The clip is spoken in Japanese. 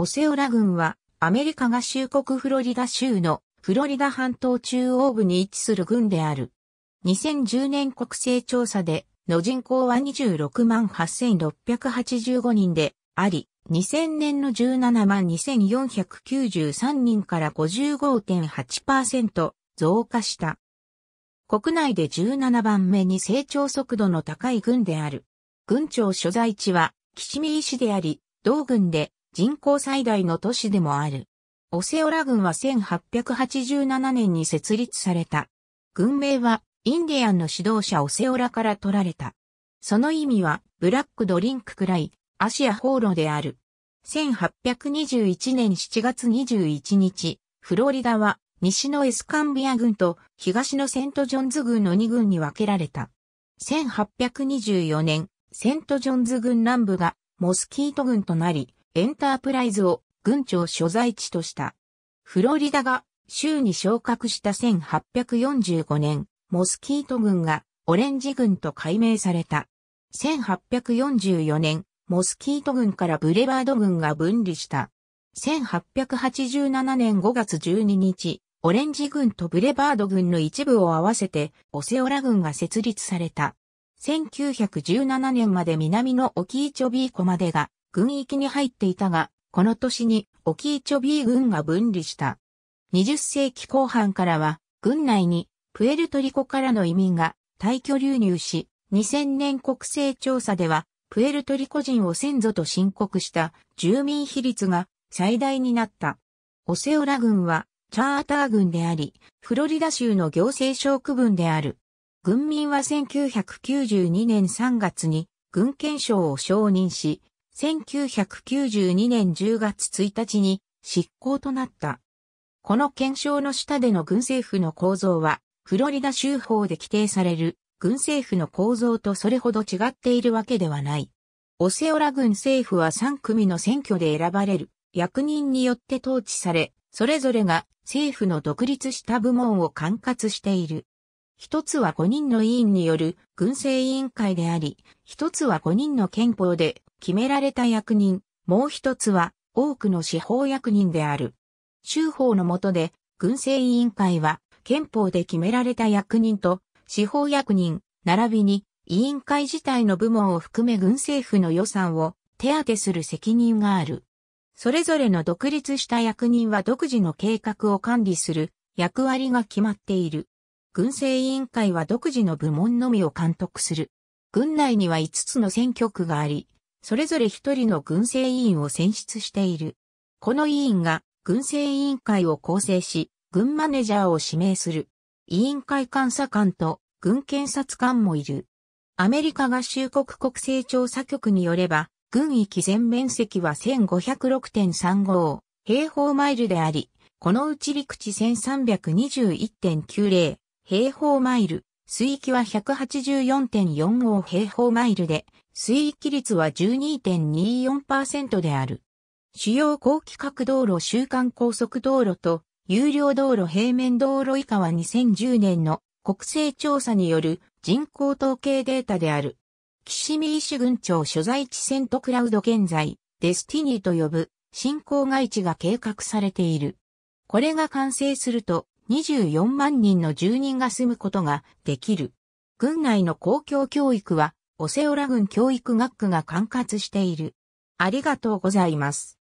オセオラ郡はアメリカ合衆国フロリダ州のフロリダ半島中央部に位置する郡である。2010年国勢調査での人口は26万8685人であり、2000年の17万2493人から55.8%増加した。国内で17番目に成長速度の高い郡である。郡庁所在地は、岸見市であり、同郡で人口最大の都市でもある。オセオラ軍は1887年に設立された。軍名はインディアンの指導者オセオラから取られた。その意味はブラックドリンクくらいアシア放浪である。1821年7月21日、フロリダは西のエスカンビア軍と東のセントジョンズ軍の2軍に分けられた。1824年、セントジョンズ軍南部がモスキート軍となり、エンタープライズを軍庁所在地とした。フロリダが州に昇格した1845年、モスキート軍がオレンジ軍と改名された。1844年、モスキート軍からブレバード軍が分離した。1887年5月12日、オレンジ軍とブレバード軍の一部を合わせて、オセオラ軍が設立された。1917年まで南のオキーチョビーコまでが、軍域に入っていたが、この年に沖イチョビー軍が分離した。20世紀後半からは、軍内にプエルトリコからの移民が退去流入し、2000年国勢調査では、プエルトリコ人を先祖と申告した住民比率が最大になった。オセオラ軍はチャーター軍であり、フロリダ州の行政省区分である。軍民は1992年3月に軍憲省を承認し、1992年10月1日に執行となった。この検証の下での軍政府の構造は、フロリダ州法で規定される軍政府の構造とそれほど違っているわけではない。オセオラ軍政府は3組の選挙で選ばれる役人によって統治され、それぞれが政府の独立した部門を管轄している。一つは5人の委員による軍政委員会であり、一つは5人の憲法で決められた役人、もう一つは多くの司法役人である。州法の下で、軍政委員会は憲法で決められた役人と司法役人、並びに委員会自体の部門を含め軍政府の予算を手当てする責任がある。それぞれの独立した役人は独自の計画を管理する役割が決まっている。軍政委員会は独自の部門のみを監督する。軍内には5つの選挙区があり、それぞれ一人の軍政委員を選出している。この委員が軍政委員会を構成し、軍マネージャーを指名する。委員会監査官と軍検察官もいる。アメリカ合衆国国勢調査局によれば、軍域全面積は1506.35平方マイルであり、このうち陸地1321.90平方マイル、水域は184.45平方マイルで、水域率は12.24%である。主要高規格道路週間高速道路と有料道路平面道路以下は2010年の国勢調査による人口統計データである。岸見石郡町所在地セントクラウド現在、デスティニーと呼ぶ新郊外地が計画されている。これが完成すると、24万人の住人が住むことができる。軍内の公共教育は、オセオラ軍教育学区が管轄している。ありがとうございます。